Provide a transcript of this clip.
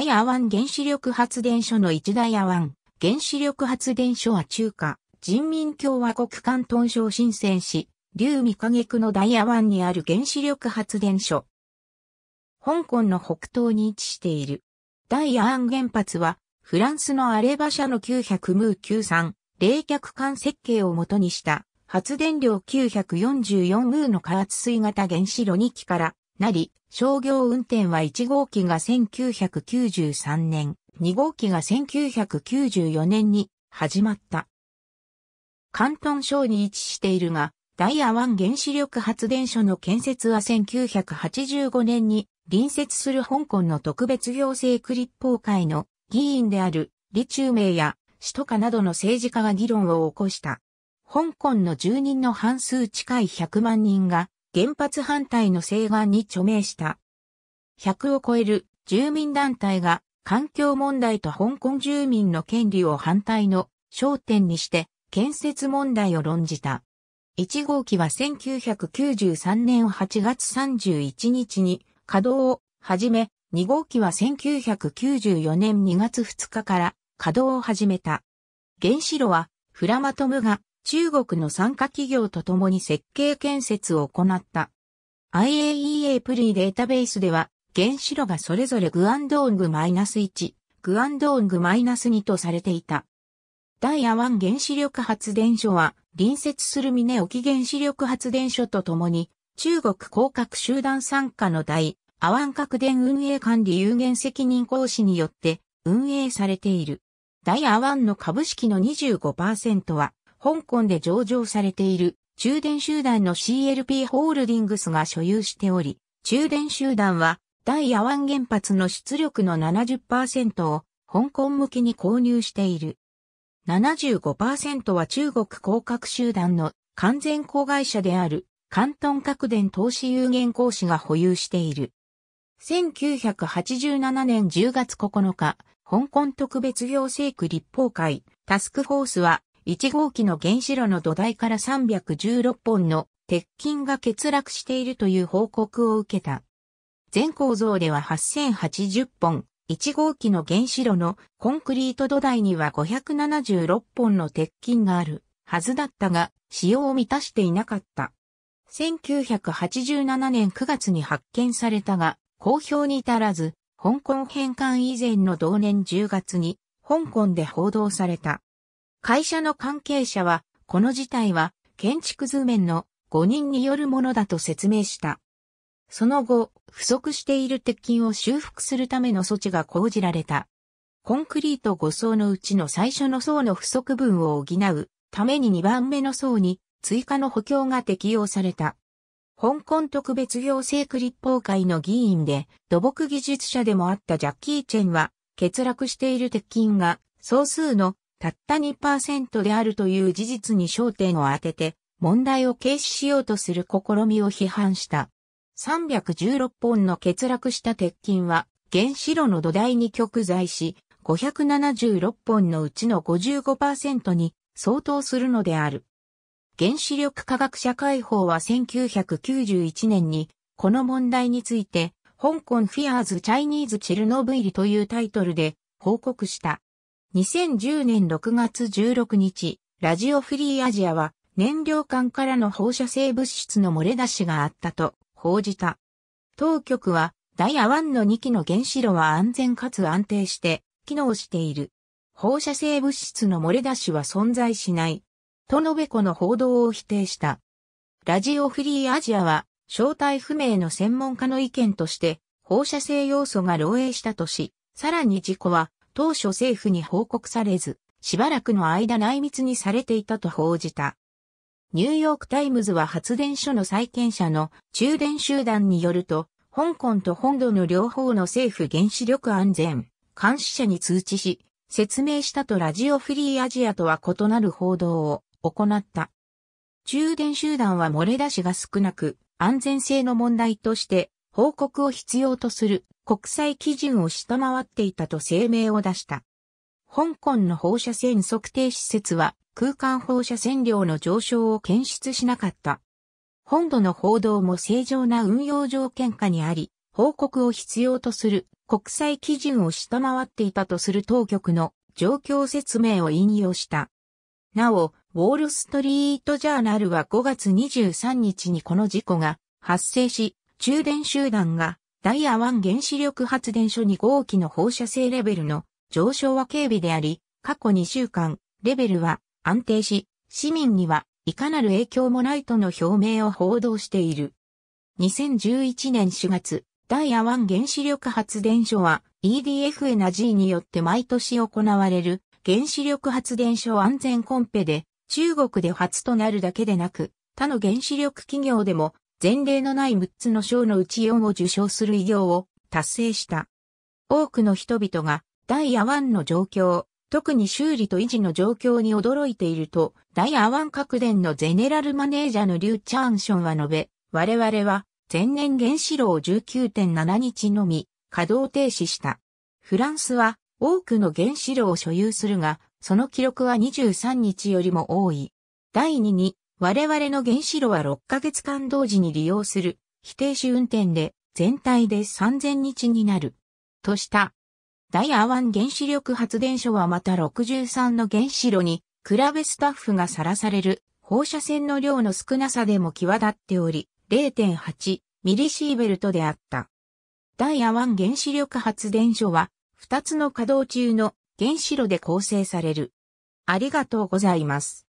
イアワン原子力発電所の一大アワン原子力発電所は中華人民共和国関東省新鮮市、竜見影区のイアワンにある原子力発電所。香港の北東に位置している。イアワン原発は、フランスのアレバ社の900ムー93冷却管設計をもとにした発電量944ムーの加圧水型原子炉2基からなり、商業運転は1号機が1993年、2号機が1994年に始まった。関東省に位置しているが、ダイヤ湾原子力発電所の建設は1985年に隣接する香港の特別行政区立法会の議員である李中明や首都下などの政治家が議論を起こした。香港の住人の半数近い100万人が原発反対の請願に著名した。100を超える住民団体が環境問題と香港住民の権利を反対の焦点にして建設問題を論じた。1号機は1993年8月31日に稼働を始め、2号機は1994年2月2日から稼働を始めた。原子炉はフラマトムが中国の参加企業と共に設計建設を行った。IAEA プリーデータベースでは、原子炉がそれぞれグアンドーング -1、グアンドーング -2 とされていた。第アワン原子力発電所は、隣接する峰沖原子力発電所と共に、中国広角集団参加の大、アワン核電運営管理有限責任講師によって運営されている。イアワンの株式の25%は、香港で上場されている中電集団の CLP ホールディングスが所有しており、中電集団は大野ワン原発の出力の70%を香港向けに購入している。75%は中国広角集団の完全子会社である関東核電投資有限公司が保有している。1987年10月9日、香港特別行政区立法会タスクフォースは1号機の原子炉の土台から316本の鉄筋が欠落しているという報告を受けた。全構造では8080本、1号機の原子炉のコンクリート土台には576本の鉄筋があるはずだったが、使用を満たしていなかった。1987年9月に発見されたが、公表に至らず、香港返還以前の同年10月に、香港で報道された。会社の関係者は、この事態は建築図面の誤認によるものだと説明した。その後、不足している鉄筋を修復するための措置が講じられた。コンクリート5層のうちの最初の層の不足分を補うために2番目の層に追加の補強が適用された。香港特別行政区立法会の議員で土木技術者でもあったジャッキー・チェンは欠落している鉄筋が総数のたった2%であるという事実に焦点を当てて、問題を軽視しようとする試みを批判した。316本の欠落した鉄筋は、原子炉の土台に極在し、576本のうちの55%に相当するのである。原子力科学者会法は1991年に、この問題について、香港フィアーズ・チャイニーズ・チェルノブイリというタイトルで報告した。2010年6月16日、ラジオフリーアジアは燃料管からの放射性物質の漏れ出しがあったと報じた。当局はダイヤ1の2機の原子炉は安全かつ安定して機能している。放射性物質の漏れ出しは存在しない。と述べこの報道を否定した。ラジオフリーアジアは正体不明の専門家の意見として放射性要素が漏洩したとし、さらに事故は当初政府に報告されず、しばらくの間内密にされていたと報じた。ニューヨークタイムズは発電所の債権者の中電集団によると、香港と本土の両方の政府原子力安全監視者に通知し、説明したとラジオフリーアジアとは異なる報道を行った。中電集団は漏れ出しが少なく、安全性の問題として報告を必要とする国際基準を下回っていたと声明を出した。香港の放射線測定施設は空間放射線量の上昇を検出しなかった。本土の報道も正常な運用条件下にあり、報告を必要とする国際基準を下回っていたとする当局の状況説明を引用した。なお、ウォールストリートジャーナルは5月23日にこの事故が発生し、中電集団がダイヤ1原子力発電所2号機の放射性レベルの上昇は軽微であり、過去2週間、レベルは安定し、市民にはいかなる影響もないとの表明を報道している。2011年4月、ダイヤ1原子力発電所は EDF エナジーによって毎年行われる原子力発電所安全コンペで中国で初となるだけでなく他の原子力企業でも前例のない6つの賞のうち4を受賞する偉業を達成した。多くの人々がダイヤ1の状況、特に修理と維持の状況に驚いていると、ダイヤ1各電のゼネラルマネージャーのリュー・チャーンションは述べ、我々は前年原子炉を19.7日のみ稼働停止した。フランスは多くの原子炉を所有するが、その記録は23日よりも多い。第2に我々の原子炉は6ヶ月間同時に利用する、非停止運転で、全体で3000日になる。とした。ダイアワン原子力発電所はまた63の原子炉に、比べスタッフがさらされる放射線の量の少なさでも際立っており、0.8ミリシーベルトであった。ダイアワン原子力発電所は、2つの稼働中の原子炉で構成される。ありがとうございます。